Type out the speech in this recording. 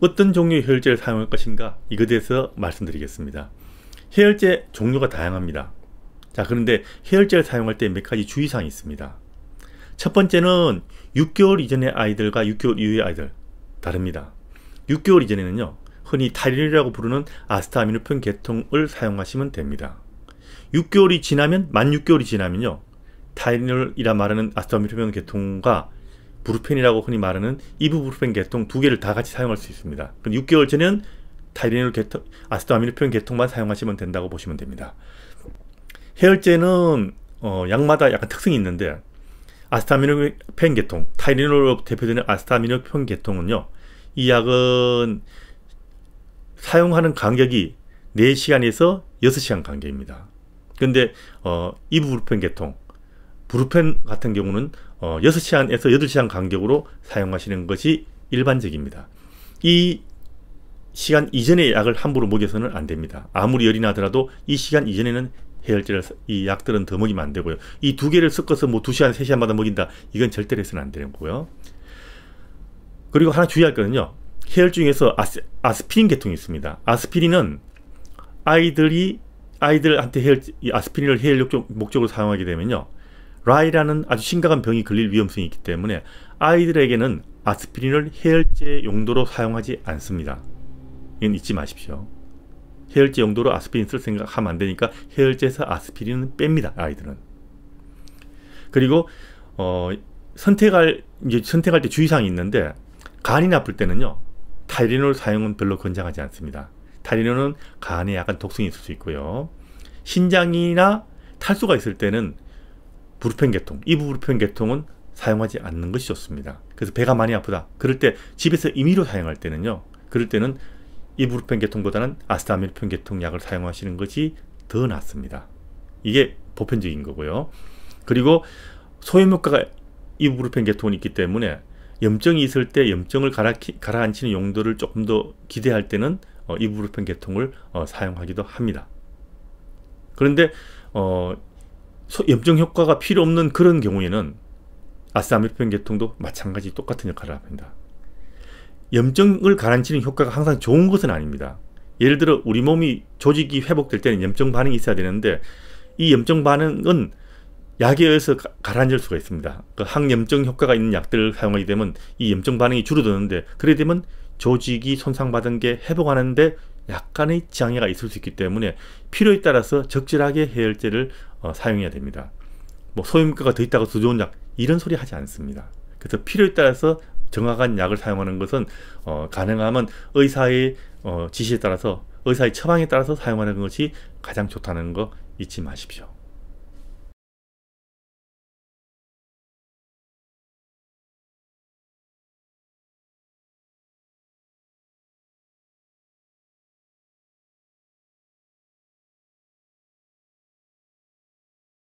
어떤 종류의 해열제를 사용할 것인가 이것에 대해서 말씀드리겠습니다. 해열제 종류가 다양합니다. 자 그런데 해열제를 사용할 때 몇 가지 주의사항이 있습니다. 첫 번째는 6개월 이전의 아이들과 6개월 이후의 아이들 다릅니다. 6개월 이전에는요 흔히 타릴이라고 부르는 아스타미노펜 계통을 사용하시면 됩니다. 6개월이 지나면 만 6개월이 지나면요 타이놀이라 말하는 아스타미노펜 계통과 브루펜이라고 흔히 말하는 이부브루펜 계통 두 개를 다 같이 사용할 수 있습니다. 6개월 전에는 타이레놀 계통, 아스트아미노펜 계통만 사용하시면 된다고 보시면 됩니다. 해열제는 어, 약마다 약간 특성이 있는데 아스타미노펜 계통, 타이레놀로 대표되는 아스타미노펜 계통은요. 이 약은 사용하는 간격이 4시간에서 6시간 간격입니다. 근데 어, 이부브루펜 계통, 브루펜 같은 경우는 어, 6시 간에서 8시 간 간격으로 사용하시는 것이 일반적입니다. 이 시간 이전에 약을 함부로 먹여서는 안 됩니다. 아무리 열이 나더라도 이 시간 이전에는 해열제를 이 약들은 더 먹이면 안 되고요. 이 두 개를 섞어서 뭐 2시간, 3시간마다 먹인다. 이건 절대로 해서는 안 되는 거고요. 그리고 하나 주의할 거는요. 해열 중에서 아스, 아스피린 계통이 있습니다. 아스피린은 아이들이 아이들한테 해열, 아스피린을 해열 목적으로 사용하게 되면요. 라이라는 아주 심각한 병이 걸릴 위험성이 있기 때문에 아이들에게는 아스피린을 해열제 용도로 사용하지 않습니다. 이건 잊지 마십시오. 해열제 용도로 아스피린 쓸 생각하면 안 되니까 해열제에서 아스피린은 뺍니다. 아이들은. 그리고 어, 선택할 이제 선택할 때 주의사항이 있는데 간이 나쁠 때는요. 타이레놀 사용은 별로 권장하지 않습니다. 타이레놀은 간에 약간 독성이 있을 수 있고요. 신장이나 탈수가 있을 때는 부르펜 계통, 이부르펜 계통은 사용하지 않는 것이 좋습니다. 그래서 배가 많이 아프다. 그럴 때 집에서 임의로 사용할 때는요. 그럴 때는 이부르펜 계통보다는 아스타미노펜 계통 약을 사용하시는 것이 더 낫습니다. 이게 보편적인 거고요. 그리고 소염효과가 이부르펜 계통은 있기 때문에 염증이 있을 때 염증을 가라, 앉히는 용도를 조금 더 기대할 때는 어, 이부르펜 계통을 어, 사용하기도 합니다. 그런데 어, 염증 효과가 필요 없는 그런 경우에는 아스타밀펜 계통도 마찬가지 똑같은 역할을 합니다. 염증을 가라앉히는 효과가 항상 좋은 것은 아닙니다. 예를 들어 우리 몸이 조직이 회복될 때는 염증 반응이 있어야 되는데 이 염증 반응은 약에 의해서 가라앉을 수가 있습니다. 그 항염증 효과가 있는 약들을 사용하게 되면 이 염증 반응이 줄어드는데 그래 되면 조직이 손상받은 게 회복하는데 약간의 장애가 있을 수 있기 때문에 필요에 따라서 적절하게 해열제를 어, 사용해야 됩니다. 뭐 소염가가 더 있다고 두려운 약 이런 소리 하지 않습니다. 그래서 필요에 따라서 정확한 약을 사용하는 것은 어, 가능하면 의사의 어, 지시에 따라서 의사의 처방에 따라서 사용하는 것이 가장 좋다는 거 잊지 마십시오.